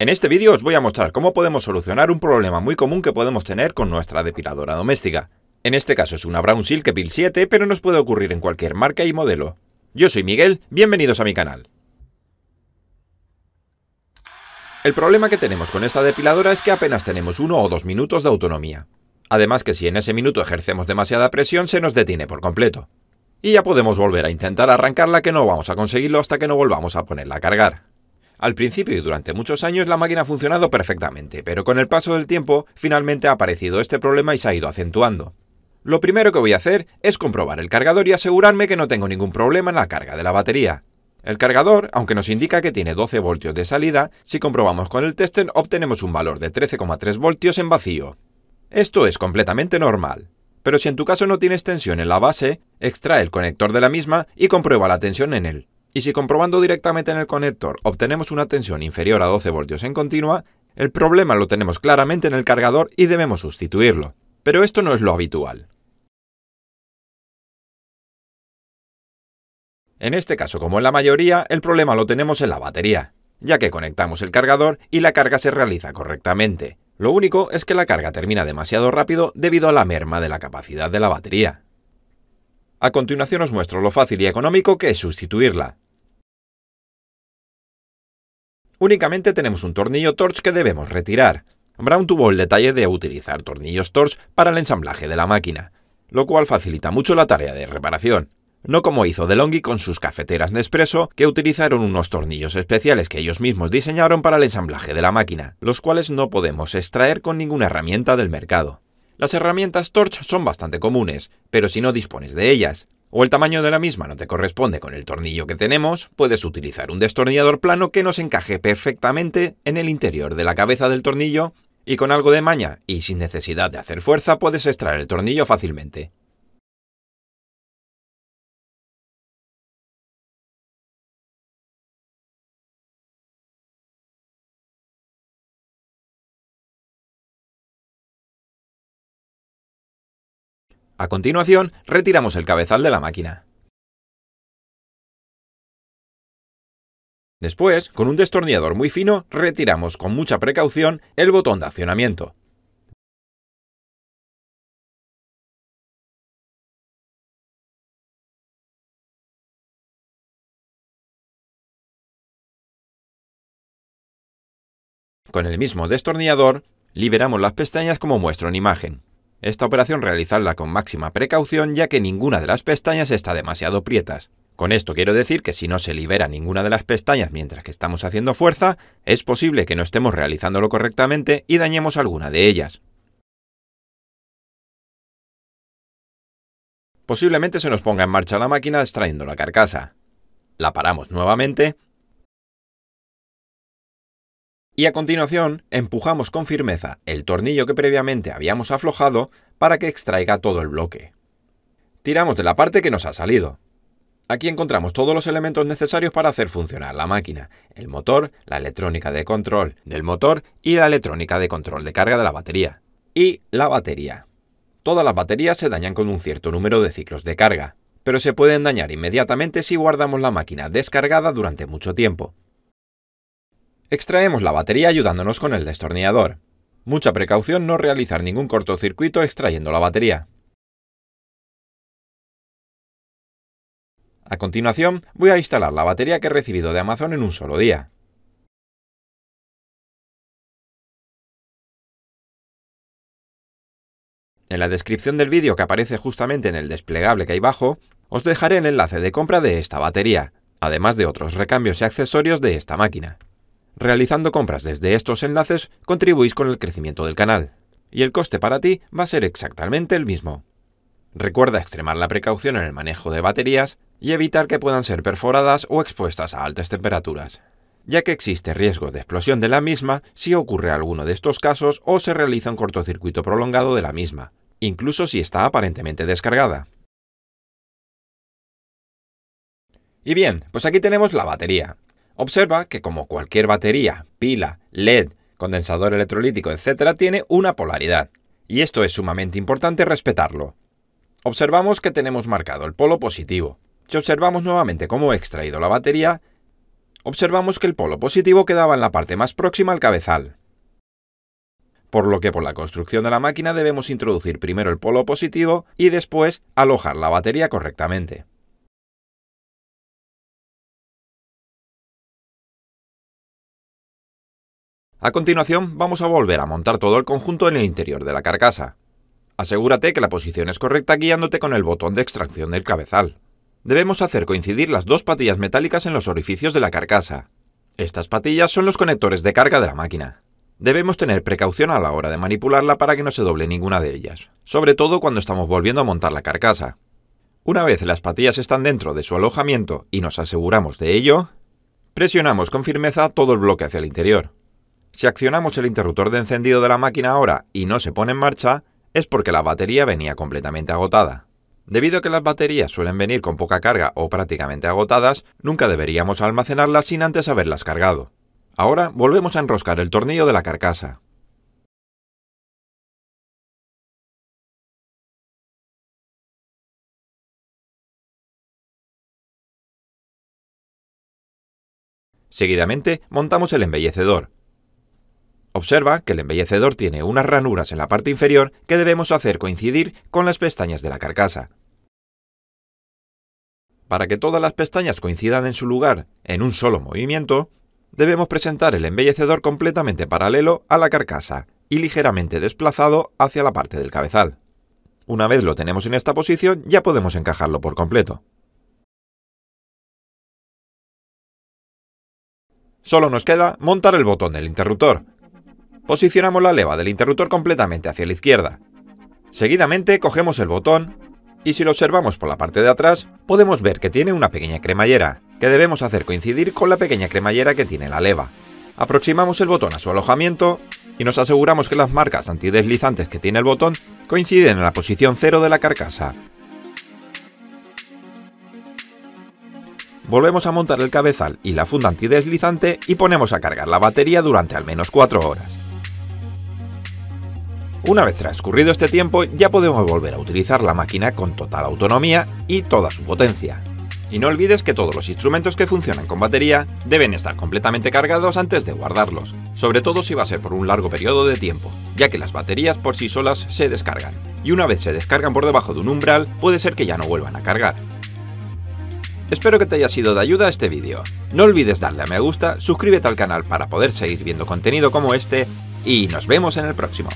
En este vídeo os voy a mostrar cómo podemos solucionar un problema muy común que podemos tener con nuestra depiladora doméstica. En este caso es una Brown Silk Pill 7, pero nos puede ocurrir en cualquier marca y modelo. Yo soy Miguel, bienvenidos a mi canal. El problema que tenemos con esta depiladora es que apenas tenemos uno o dos minutos de autonomía. Además que si en ese minuto ejercemos demasiada presión se nos detiene por completo. Y ya podemos volver a intentar arrancarla que no vamos a conseguirlo hasta que no volvamos a ponerla a cargar. Al principio y durante muchos años la máquina ha funcionado perfectamente, pero con el paso del tiempo finalmente ha aparecido este problema y se ha ido acentuando. Lo primero que voy a hacer es comprobar el cargador y asegurarme que no tengo ningún problema en la carga de la batería. El cargador, aunque nos indica que tiene 12 voltios de salida, si comprobamos con el tester obtenemos un valor de 13,3 voltios en vacío. Esto es completamente normal. Pero si en tu caso no tienes tensión en la base, extrae el conector de la misma y comprueba la tensión en él. Y si comprobando directamente en el conector obtenemos una tensión inferior a 12 voltios en continua, el problema lo tenemos claramente en el cargador y debemos sustituirlo. Pero esto no es lo habitual. En este caso, como en la mayoría, el problema lo tenemos en la batería, ya que conectamos el cargador y la carga se realiza correctamente. Lo único es que la carga termina demasiado rápido debido a la merma de la capacidad de la batería. A continuación os muestro lo fácil y económico que es sustituirla. Únicamente tenemos un tornillo torch que debemos retirar. Brown tuvo el detalle de utilizar tornillos torch para el ensamblaje de la máquina, lo cual facilita mucho la tarea de reparación. No como hizo DeLonghi con sus cafeteras Nespresso, que utilizaron unos tornillos especiales que ellos mismos diseñaron para el ensamblaje de la máquina, los cuales no podemos extraer con ninguna herramienta del mercado. Las herramientas Torch son bastante comunes, pero si no dispones de ellas, o el tamaño de la misma no te corresponde con el tornillo que tenemos, puedes utilizar un destornillador plano que nos encaje perfectamente en el interior de la cabeza del tornillo y con algo de maña y sin necesidad de hacer fuerza puedes extraer el tornillo fácilmente. A continuación, retiramos el cabezal de la máquina. Después, con un destornillador muy fino, retiramos con mucha precaución el botón de accionamiento. Con el mismo destornillador, liberamos las pestañas como muestro en imagen. Esta operación realizarla con máxima precaución ya que ninguna de las pestañas está demasiado prietas. Con esto quiero decir que si no se libera ninguna de las pestañas mientras que estamos haciendo fuerza, es posible que no estemos realizándolo correctamente y dañemos alguna de ellas. Posiblemente se nos ponga en marcha la máquina extrayendo la carcasa. La paramos nuevamente y a continuación, empujamos con firmeza el tornillo que previamente habíamos aflojado para que extraiga todo el bloque. Tiramos de la parte que nos ha salido. Aquí encontramos todos los elementos necesarios para hacer funcionar la máquina, el motor, la electrónica de control del motor y la electrónica de control de carga de la batería. Y la batería. Todas las baterías se dañan con un cierto número de ciclos de carga, pero se pueden dañar inmediatamente si guardamos la máquina descargada durante mucho tiempo, Extraemos la batería ayudándonos con el destornillador. Mucha precaución no realizar ningún cortocircuito extrayendo la batería. A continuación, voy a instalar la batería que he recibido de Amazon en un solo día. En la descripción del vídeo que aparece justamente en el desplegable que hay bajo, os dejaré el enlace de compra de esta batería, además de otros recambios y accesorios de esta máquina. Realizando compras desde estos enlaces contribuís con el crecimiento del canal, y el coste para ti va a ser exactamente el mismo. Recuerda extremar la precaución en el manejo de baterías y evitar que puedan ser perforadas o expuestas a altas temperaturas, ya que existe riesgo de explosión de la misma si ocurre alguno de estos casos o se realiza un cortocircuito prolongado de la misma, incluso si está aparentemente descargada. Y bien, pues aquí tenemos la batería. Observa que como cualquier batería, pila, LED, condensador electrolítico, etc., tiene una polaridad. Y esto es sumamente importante respetarlo. Observamos que tenemos marcado el polo positivo. Si observamos nuevamente cómo he extraído la batería, observamos que el polo positivo quedaba en la parte más próxima al cabezal. Por lo que por la construcción de la máquina debemos introducir primero el polo positivo y después alojar la batería correctamente. A continuación, vamos a volver a montar todo el conjunto en el interior de la carcasa. Asegúrate que la posición es correcta guiándote con el botón de extracción del cabezal. Debemos hacer coincidir las dos patillas metálicas en los orificios de la carcasa. Estas patillas son los conectores de carga de la máquina. Debemos tener precaución a la hora de manipularla para que no se doble ninguna de ellas, sobre todo cuando estamos volviendo a montar la carcasa. Una vez las patillas están dentro de su alojamiento y nos aseguramos de ello, presionamos con firmeza todo el bloque hacia el interior. Si accionamos el interruptor de encendido de la máquina ahora y no se pone en marcha, es porque la batería venía completamente agotada. Debido a que las baterías suelen venir con poca carga o prácticamente agotadas, nunca deberíamos almacenarlas sin antes haberlas cargado. Ahora volvemos a enroscar el tornillo de la carcasa. Seguidamente montamos el embellecedor, Observa que el embellecedor tiene unas ranuras en la parte inferior que debemos hacer coincidir con las pestañas de la carcasa. Para que todas las pestañas coincidan en su lugar en un solo movimiento, debemos presentar el embellecedor completamente paralelo a la carcasa y ligeramente desplazado hacia la parte del cabezal. Una vez lo tenemos en esta posición, ya podemos encajarlo por completo. Solo nos queda montar el botón del interruptor, Posicionamos la leva del interruptor completamente hacia la izquierda. Seguidamente cogemos el botón y si lo observamos por la parte de atrás, podemos ver que tiene una pequeña cremallera, que debemos hacer coincidir con la pequeña cremallera que tiene la leva. Aproximamos el botón a su alojamiento y nos aseguramos que las marcas antideslizantes que tiene el botón coinciden en la posición cero de la carcasa. Volvemos a montar el cabezal y la funda antideslizante y ponemos a cargar la batería durante al menos 4 horas. Una vez transcurrido este tiempo ya podemos volver a utilizar la máquina con total autonomía y toda su potencia. Y no olvides que todos los instrumentos que funcionan con batería deben estar completamente cargados antes de guardarlos, sobre todo si va a ser por un largo periodo de tiempo, ya que las baterías por sí solas se descargan, y una vez se descargan por debajo de un umbral puede ser que ya no vuelvan a cargar. Espero que te haya sido de ayuda este vídeo. No olvides darle a me gusta, suscríbete al canal para poder seguir viendo contenido como este y nos vemos en el próximo.